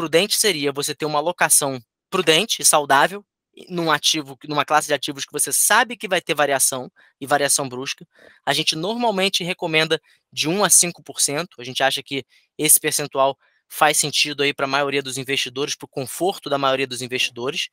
prudente seria você ter uma alocação prudente e saudável num ativo, numa classe de ativos que você sabe que vai ter variação e variação brusca. A gente normalmente recomenda de 1 a 5%. A gente acha que esse percentual faz sentido aí para a maioria dos investidores, para o conforto da maioria dos investidores.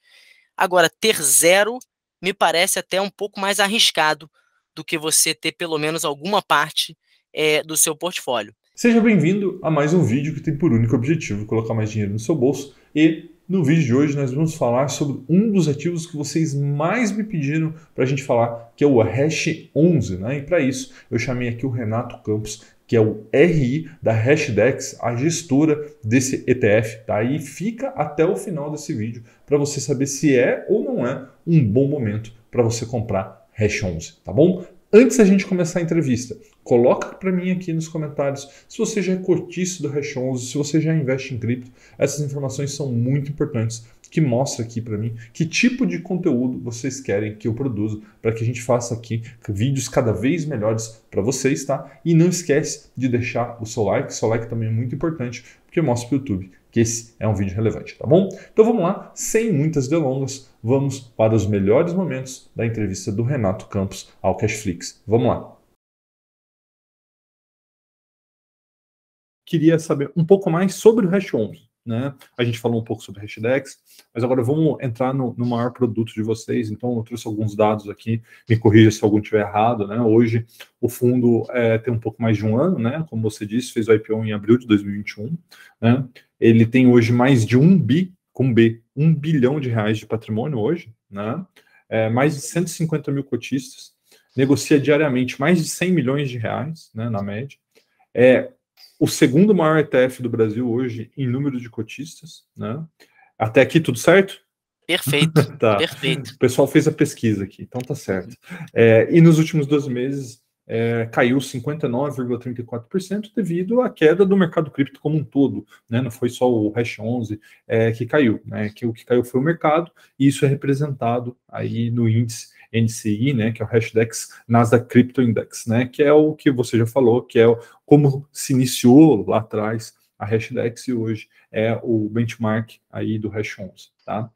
Agora, ter zero me parece até um pouco mais arriscado do que você ter pelo menos alguma parte é, do seu portfólio. Seja bem-vindo a mais um vídeo que tem por único objetivo colocar mais dinheiro no seu bolso e no vídeo de hoje nós vamos falar sobre um dos ativos que vocês mais me pediram para a gente falar, que é o Hash 11, né? E para isso eu chamei aqui o Renato Campos, que é o RI da Hashdex, a gestora desse ETF, tá? E fica até o final desse vídeo para você saber se é ou não é um bom momento para você comprar Hash 11, tá bom? Antes da gente começar a entrevista, coloca para mim aqui nos comentários se você já é cortiço do Hash 11, se você já investe em cripto. Essas informações são muito importantes, que mostra aqui para mim que tipo de conteúdo vocês querem que eu produza para que a gente faça aqui vídeos cada vez melhores para vocês, tá? E não esquece de deixar o seu like, seu like também é muito importante, porque mostra para o YouTube que esse é um vídeo relevante, tá bom? Então vamos lá, sem muitas delongas, vamos para os melhores momentos da entrevista do Renato Campos ao Cashflix. Vamos lá. Queria saber um pouco mais sobre o Hash 11. Né? A gente falou um pouco sobre Hashdex, mas agora vamos entrar no, no, maior produto de vocês. Então, eu trouxe alguns dados aqui, me corrija se algum tiver errado, né? Hoje, o fundo é, tem um pouco mais de um ano, né? Como você disse, fez o IPO em abril de 2021, né? Ele tem hoje mais de um bi com B, um bilhão de reais de patrimônio hoje, né? É, mais de 150 mil cotistas, negocia diariamente mais de 100 milhões de reais, né, na média. É o segundo maior ETF do Brasil hoje em número de cotistas, né? Até aqui tudo certo? Perfeito, tá. perfeito. O pessoal fez a pesquisa aqui, então tá certo. É, e nos últimos 12 meses, é, caiu 59,34% devido à queda do mercado cripto como um todo, né? não foi só o Hash 11 é, que caiu, né? que o que caiu foi o mercado, e isso é representado aí no índice NCI, né, que é o Hashdex Nasdaq Crypto Index, né, que é o que você já falou, que é como se iniciou lá atrás a Hashdex e hoje é o benchmark aí do Hash 11, tá?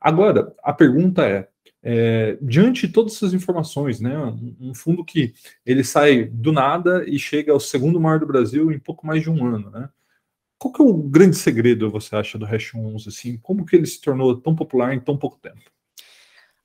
Agora, a pergunta é, é, diante de todas essas informações, né, um fundo que ele sai do nada e chega ao segundo maior do Brasil em pouco mais de um ano, né? Qual que é o grande segredo, você acha, do Hash 11? Assim, como que ele se tornou tão popular em tão pouco tempo?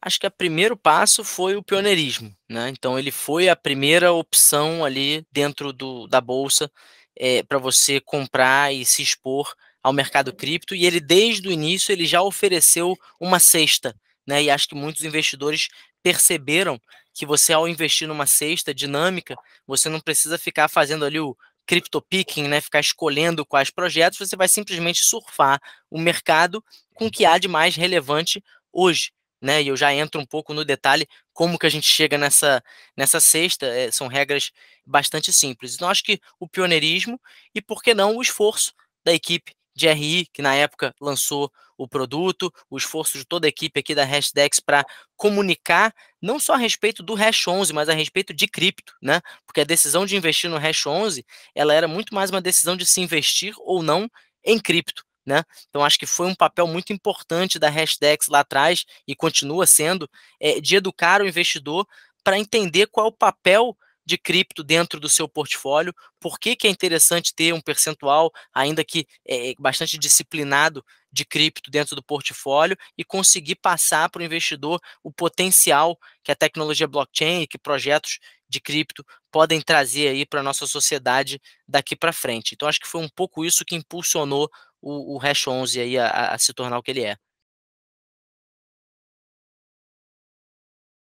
Acho que o primeiro passo foi o pioneirismo, né? Então ele foi a primeira opção ali dentro do, da bolsa é, para você comprar e se expor ao mercado cripto. E ele desde o início ele já ofereceu uma cesta né? E acho que muitos investidores perceberam que você, ao investir numa cesta dinâmica, você não precisa ficar fazendo ali o crypto picking, né? Ficar escolhendo quais projetos, você vai simplesmente surfar o mercado com o que há de mais relevante hoje. Né, e eu já entro um pouco no detalhe como que a gente chega nessa nessa cesta É, são regras bastante simples. Então acho que o pioneirismo e por que não o esforço da equipe de RI que na época lançou o produto, o esforço de toda a equipe aqui da Hashdex para comunicar, não só a respeito do Hash 11, mas a respeito de cripto, né? Porque a decisão de investir no Hash 11, ela era muito mais uma decisão de se investir ou não em cripto. Né? Então, acho que foi um papel muito importante da Hashdex lá atrás e continua sendo é, de educar o investidor para entender qual é o papel de cripto dentro do seu portfólio, por que, que é interessante ter um percentual, ainda que é, bastante disciplinado, de cripto dentro do portfólio e conseguir passar para o investidor o potencial que a tecnologia blockchain e que projetos de cripto podem trazer aí para a nossa sociedade daqui para frente. Então, acho que foi um pouco isso que impulsionou o, o Hash 11 aí a, a se tornar o que ele é.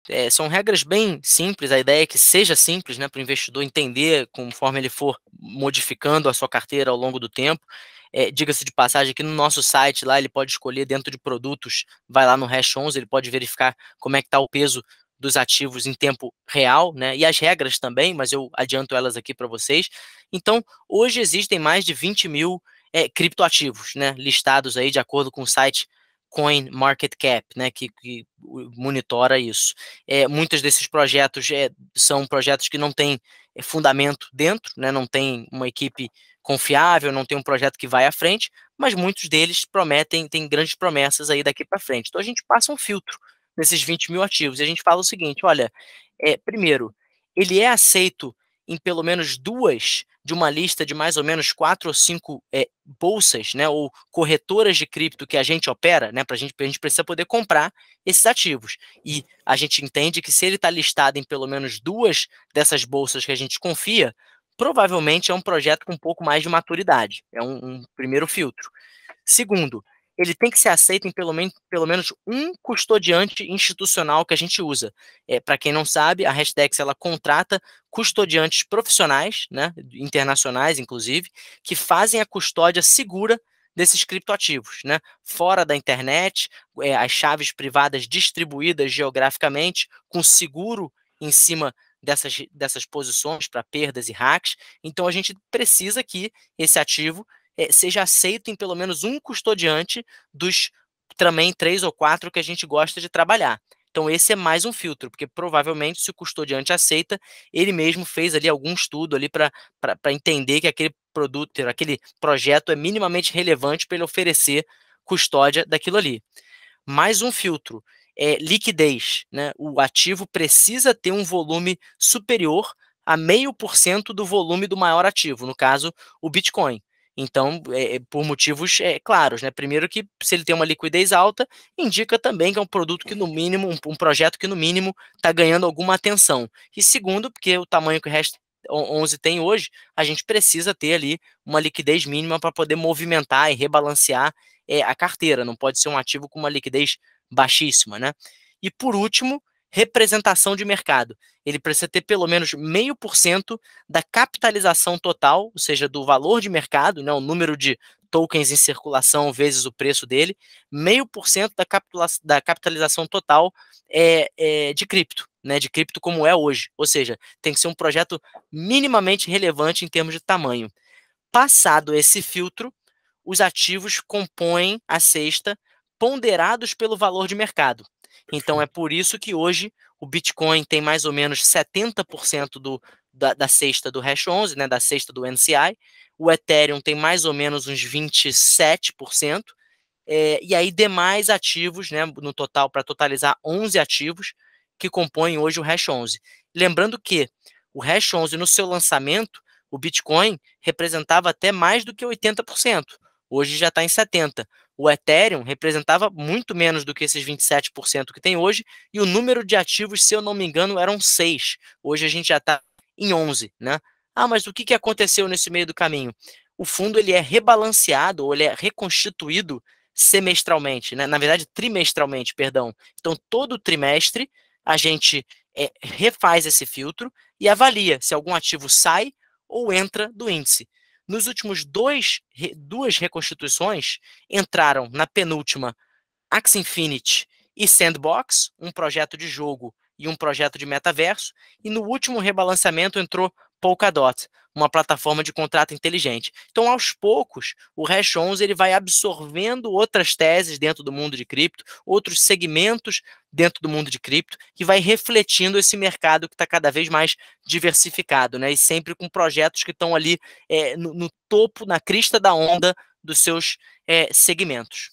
É, são regras bem simples, a ideia é que seja simples né, para o investidor entender conforme ele for modificando a sua carteira ao longo do tempo. É, Diga-se de passagem, aqui no nosso site lá ele pode escolher dentro de produtos, vai lá no Hash 11, ele pode verificar como é que está o peso dos ativos em tempo real, né? E as regras também, mas eu adianto elas aqui para vocês. Então, hoje existem mais de 20 mil é, criptoativos, né? Listados aí de acordo com o site CoinMarketCap, né? Que, que monitora isso. É, muitos desses projetos é, são projetos que não têm é, fundamento dentro, né? Não tem uma equipe confiável, não tem um projeto que vai à frente, mas muitos deles prometem, têm grandes promessas aí daqui para frente. Então a gente passa um filtro nesses 20 mil ativos e a gente fala o seguinte: olha, é, primeiro, ele é aceito em pelo menos duas de uma lista de mais ou menos quatro ou cinco é, bolsas, né, ou corretoras de cripto que a gente opera, né, para gente, a gente precisa poder comprar esses ativos. E a gente entende que se ele está listado em pelo menos duas dessas bolsas que a gente confia, provavelmente é um projeto com um pouco mais de maturidade. É um, um primeiro filtro. Segundo, ele tem que ser aceito em pelo, men pelo menos um custodiante institucional que a gente usa. É, Para quem não sabe, a Hashdex ela contrata custodiantes profissionais, né, internacionais inclusive, que fazem a custódia segura desses criptoativos, né? Fora da internet, é, as chaves privadas distribuídas geograficamente, com seguro em cima dessas, dessas posições para perdas e hacks. Então a gente precisa que esse ativo eh, seja aceito em pelo menos um custodiante dos também três ou quatro que a gente gosta de trabalhar. Então esse é mais um filtro, porque provavelmente se o custodiante aceita, ele mesmo fez ali algum estudo ali para entender que aquele produto, aquele projeto é minimamente relevante para ele oferecer custódia daquilo ali. Mais um filtro é, liquidez. Né? O ativo precisa ter um volume superior a meio por cento do volume do maior ativo, no caso, o Bitcoin. Então, é, é, por motivos é, claros, né? Primeiro que se ele tem uma liquidez alta, indica também que é um produto que no mínimo, um, um projeto que no mínimo está ganhando alguma atenção. E segundo, porque o tamanho que o resto 11 tem hoje, a gente precisa ter ali uma liquidez mínima para poder movimentar e rebalancear é, a carteira. Não pode ser um ativo com uma liquidez baixíssima, né? E por último, representação de mercado. Ele precisa ter pelo menos meio por cento da capitalização total, ou seja, do valor de mercado, né, o número de tokens em circulação vezes o preço dele, meio por cento da capitalização total é, é, de cripto, né, de cripto como é hoje. Ou seja, tem que ser um projeto minimamente relevante em termos de tamanho. Passado esse filtro, os ativos compõem a cesta ponderados pelo valor de mercado. Então é por isso que hoje o Bitcoin tem mais ou menos 70% do, da, da, do Hash 11, né, da cesta do NCI. O Ethereum tem mais ou menos uns 27%. É, eh, e aí demais ativos, né, no total, para totalizar 11 ativos que compõem hoje o Hash 11. Lembrando que o Hash 11, no seu lançamento, o Bitcoin representava até mais do que 80%. Hoje já está em 70% o Ethereum representava muito menos do que esses 27% que tem hoje, e o número de ativos, se eu não me engano, eram 6. Hoje a gente já está em 11, né? Ah, mas o que, que aconteceu nesse meio do caminho? O fundo ele é rebalanceado, ou ele é reconstituído semestralmente, né? na verdade trimestralmente, perdão. Então, todo trimestre a gente é, refaz esse filtro e avalia se algum ativo sai ou entra do índice. Nos últimos dois, duas reconstituições, entraram na penúltima Axie Infinity e Sandbox, um projeto de jogo e um projeto de metaverso, e no último rebalanceamento entrou Polkadot, uma plataforma de contrato inteligente. Então, aos poucos, o Hash 11 ele vai absorvendo outras teses dentro do mundo de cripto, outros segmentos dentro do mundo de cripto, e vai refletindo esse mercado que está cada vez mais diversificado, né? E sempre com projetos que estão ali é, no, no, topo, na crista da onda dos seus é, segmentos.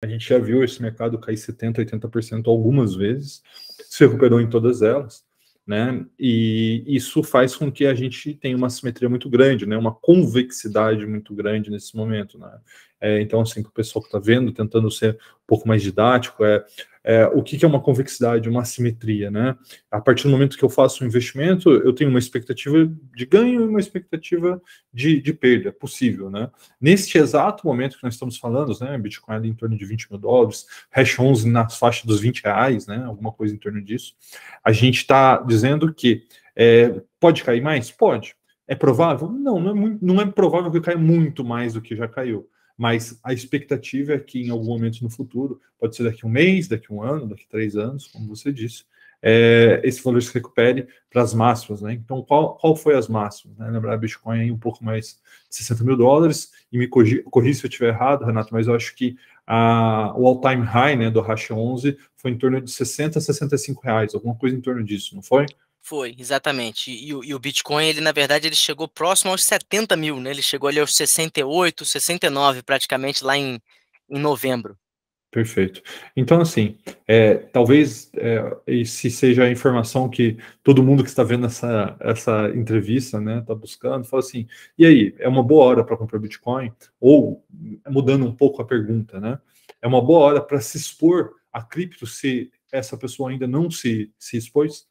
A gente já viu esse mercado cair 70%, 80% algumas vezes, se recuperou em todas elas, né? E isso faz com que a gente tenha uma simetria muito grande, né? Uma convexidade muito grande nesse momento, né? É, então, assim, para o pessoal que está vendo, tentando ser um pouco mais didático, é, é, o que, que é uma convexidade, uma assimetria, né? A partir do momento que eu faço um investimento, eu tenho uma expectativa de ganho e uma expectativa de, de perda possível, né? Neste exato momento que nós estamos falando, né? Bitcoin ali em torno de 20 mil dólares, Hash 11 na faixa dos 20 reais, né? Alguma coisa em torno disso. A gente está dizendo que é, pode cair mais? Pode. É provável? Não, não é, muito, não é provável que caia muito mais do que já caiu mas a expectativa é que em algum momento no futuro, pode ser daqui um mês, daqui um ano, daqui três anos, como você disse, é, esse valor se recupere para as máximas, né? Então, qual, qual foi as máximas? Né? Lembrar Bitcoin aí um pouco mais de 60 mil dólares, e me corri, corri se eu estiver errado, Renato, mas eu acho que a, o all-time high né, do Hash 11 foi em torno de 60 a 65 reais, alguma coisa em torno disso, não foi? Foi, exatamente. E, e, o Bitcoin, ele na verdade, ele chegou próximo aos 70 mil, né? Ele chegou ali aos 68, 69 praticamente lá em, em novembro. Perfeito. Então, assim, é, talvez é, esse seja a informação que todo mundo que está vendo essa, essa entrevista, né, está buscando, fala assim, e aí, é uma boa hora para comprar Bitcoin? Ou, mudando um pouco a pergunta, né, é uma boa hora para se expor a cripto se essa pessoa ainda não se, se expôs?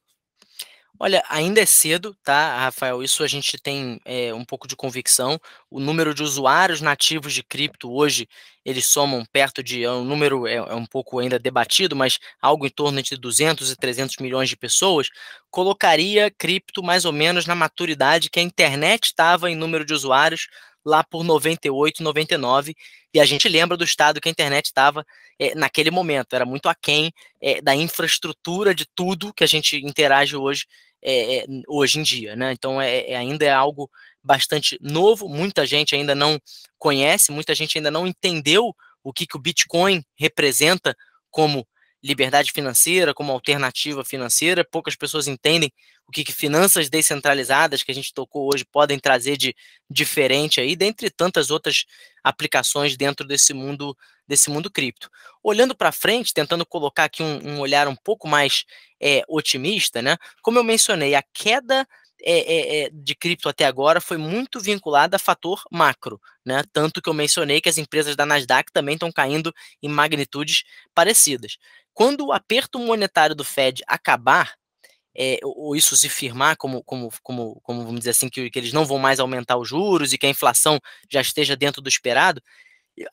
Olha, ainda é cedo, tá, Rafael? Isso a gente tem é, um pouco de convicção. O número de usuários nativos de cripto hoje, eles somam perto de, é um número é, é um pouco ainda debatido, mas algo em torno de 200 e 300 milhões de pessoas, colocaria cripto mais ou menos na maturidade que a internet estava em número de usuários lá por 98, 99, e a gente lembra do estado que a internet estava é, eh, naquele momento, era muito aquém é, da infraestrutura de tudo que a gente interage hoje, é, hoje em dia, né? Então é, é, ainda é algo bastante novo, muita gente ainda não conhece, muita gente ainda não entendeu o que, que o Bitcoin representa como liberdade financeira como alternativa financeira. Poucas pessoas entendem o que, que finanças descentralizadas que a gente tocou hoje podem trazer de diferente aí, dentre tantas outras aplicações dentro desse mundo desse mundo cripto. Olhando para frente, tentando colocar aqui um, um olhar um pouco mais é, otimista, né? Como eu mencionei, a queda é, é, é, de cripto até agora foi muito vinculada a fator macro, né? Tanto que eu mencionei que as empresas da Nasdaq também estão caindo em magnitudes parecidas. Quando o aperto monetário do Fed acabar, é, ou isso se firmar como, como, como, como vamos dizer assim, que, que, eles não vão mais aumentar os juros e que a inflação já esteja dentro do esperado,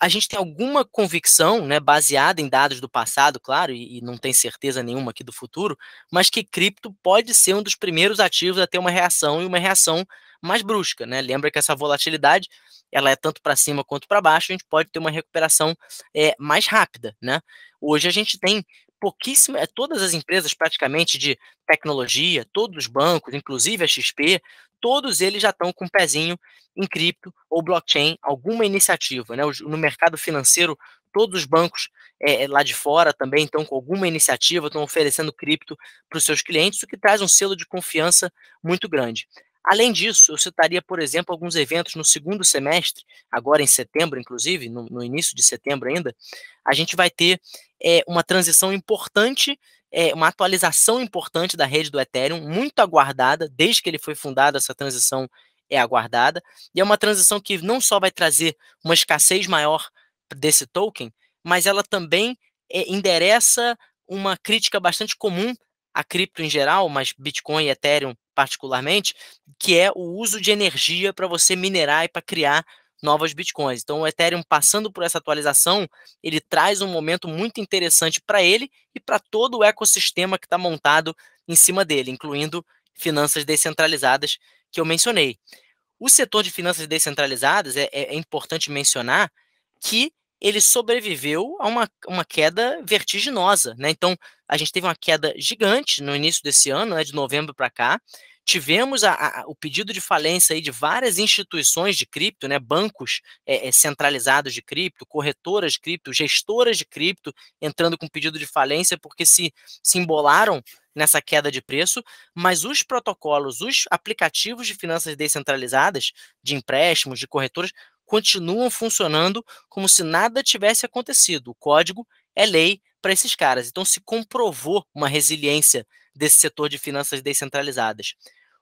a gente tem alguma convicção, né, baseada em dados do passado, claro, e, e, não tem certeza nenhuma aqui do futuro, mas que cripto pode ser um dos primeiros ativos a ter uma reação e uma reação mais brusca, né? Lembra que essa volatilidade ela é tanto para cima quanto para baixo, a gente pode ter uma recuperação é, mais rápida, né? Hoje a gente tem pouquíssimas, é todas as empresas praticamente de tecnologia, todos os bancos, inclusive a XP, todos eles já estão com um pezinho em cripto ou blockchain, alguma iniciativa. Né? No mercado financeiro, todos os bancos é, é, lá de fora também estão com alguma iniciativa, estão oferecendo cripto para os seus clientes, o que traz um selo de confiança muito grande. Além disso, eu citaria, por exemplo, alguns eventos no segundo semestre, agora em setembro, inclusive, no, no início de setembro ainda, a gente vai ter é, uma transição importante, é, uma atualização importante da rede do Ethereum, muito aguardada, desde que ele foi fundado, essa transição é aguardada, e é uma transição que não só vai trazer uma escassez maior desse token, mas ela também é, endereça uma crítica bastante comum à cripto em geral, mas Bitcoin e Ethereum particularmente, que é o uso de energia para você minerar e para criar novas bitcoins. Então, o Ethereum passando por essa atualização, ele traz um momento muito interessante para ele e para todo o ecossistema que está montado em cima dele, incluindo finanças descentralizadas que eu mencionei. O setor de finanças descentralizadas é, é, é importante mencionar que ele sobreviveu a uma, uma queda vertiginosa, né? Então, a gente teve uma queda gigante no início desse ano, né, de novembro para cá. Tivemos a, a, o pedido de falência aí de várias instituições de cripto, né, bancos é, é, centralizados de cripto, corretoras de cripto, gestoras de cripto, entrando com pedido de falência porque se, se embolaram nessa queda de preço, mas os protocolos, os aplicativos de finanças descentralizadas, de empréstimos, de corretoras, continuam funcionando como se nada tivesse acontecido. O código é lei para esses caras. Então se comprovou uma resiliência desse setor de finanças descentralizadas.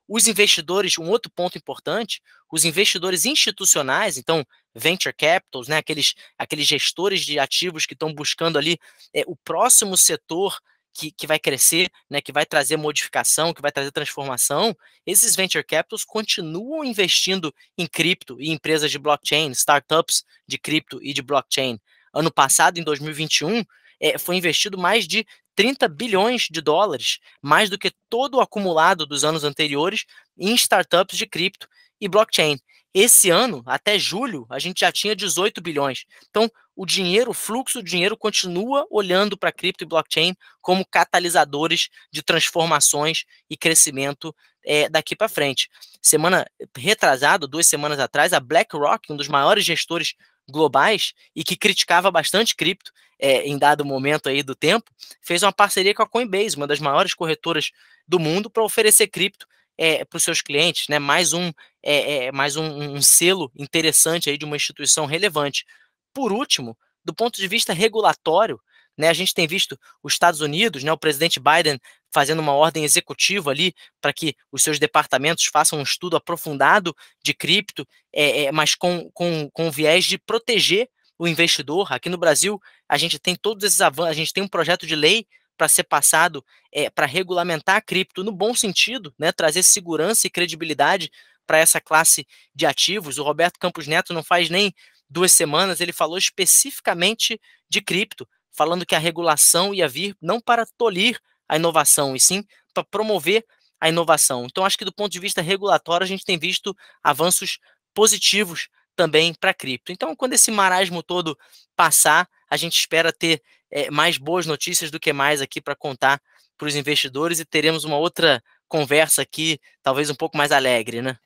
Os investidores, um outro ponto importante, os investidores institucionais, então venture capitals, né, aqueles, aqueles gestores de ativos que estão buscando ali é, o próximo setor que, que vai crescer, né, que vai trazer modificação, que vai trazer transformação, esses venture capitals continuam investindo em cripto e em empresas de blockchain, startups de cripto e de blockchain. Ano passado, em 2021, é, foi investido mais de 30 bilhões de dólares, mais do que todo o acumulado dos anos anteriores, em startups de cripto e blockchain. Esse ano, até julho, a gente já tinha 18 bilhões. Então, o dinheiro, o fluxo do dinheiro continua olhando para cripto e blockchain como catalisadores de transformações e crescimento é, daqui para frente. Semana retrasada, duas semanas atrás, a BlackRock, um dos maiores gestores globais e que criticava bastante cripto é, em dado momento aí do tempo, fez uma parceria com a Coinbase, uma das maiores corretoras do mundo, para oferecer cripto é, eh, para os seus clientes, né? Mais um, é, é mais um, um, selo interessante aí de uma instituição relevante. Por último, do ponto de vista regulatório, né, a gente tem visto os Estados Unidos, né, o presidente Biden fazendo uma ordem executiva ali para que os seus departamentos façam um estudo aprofundado de cripto, é, é, mas com, com, com viés de proteger o investidor. Aqui no Brasil, a gente tem todos esses avanços, a gente tem um projeto de lei para ser passado é, para regulamentar a cripto no bom sentido, né, trazer segurança e credibilidade para essa classe de ativos. O Roberto Campos Neto não faz nem duas semanas, ele falou especificamente de cripto, falando que a regulação ia vir não para tolir a inovação, e sim para promover a inovação. Então, acho que do ponto de vista regulatório, a gente tem visto avanços positivos também para cripto. Então, quando esse marasmo todo passar, a gente espera ter é, mais boas notícias do que mais aqui para contar para os investidores e teremos uma outra conversa aqui, talvez um pouco mais alegre, né?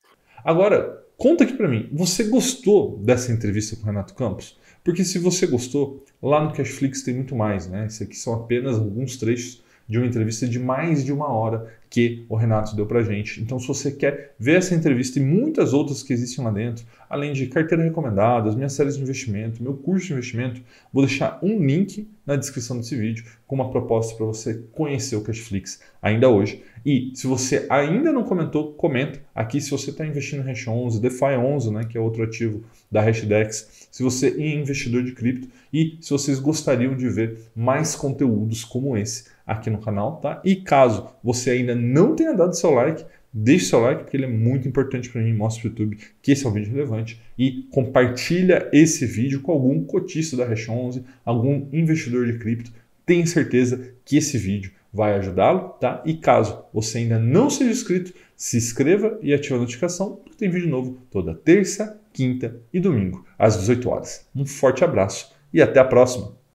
Agora, conta aqui para mim, você gostou dessa entrevista com o Renato Campos? Porque se você gostou, lá no Cashflix tem muito mais, né? Isso aqui são apenas alguns trechos de uma entrevista de mais de uma hora que o Renato deu para gente. Então, se você quer ver essa entrevista e muitas outras que existem lá dentro, além de carteira recomendada, as minhas séries de investimento, meu curso de investimento, vou deixar um link na descrição desse vídeo com uma proposta para você conhecer o Cashflix ainda hoje. E se você ainda não comentou, comenta aqui se você está investindo em Hash 11, DeFi 11, né, que é outro ativo da Hashdex, se você é investidor de cripto e se vocês gostariam de ver mais conteúdos como esse aqui no canal, tá? E caso você ainda não tenha dado seu like, deixe seu like porque ele é muito importante para mim, mostra para o YouTube que esse é um vídeo relevante e compartilha esse vídeo com algum cotista da Hash 11, algum investidor de cripto. Tenho certeza que esse vídeo vai ajudá-lo, tá? E caso você ainda não seja inscrito, se inscreva e ative a notificação, porque tem vídeo novo toda terça, quinta e domingo, às 18 horas. Um forte abraço e até a próxima!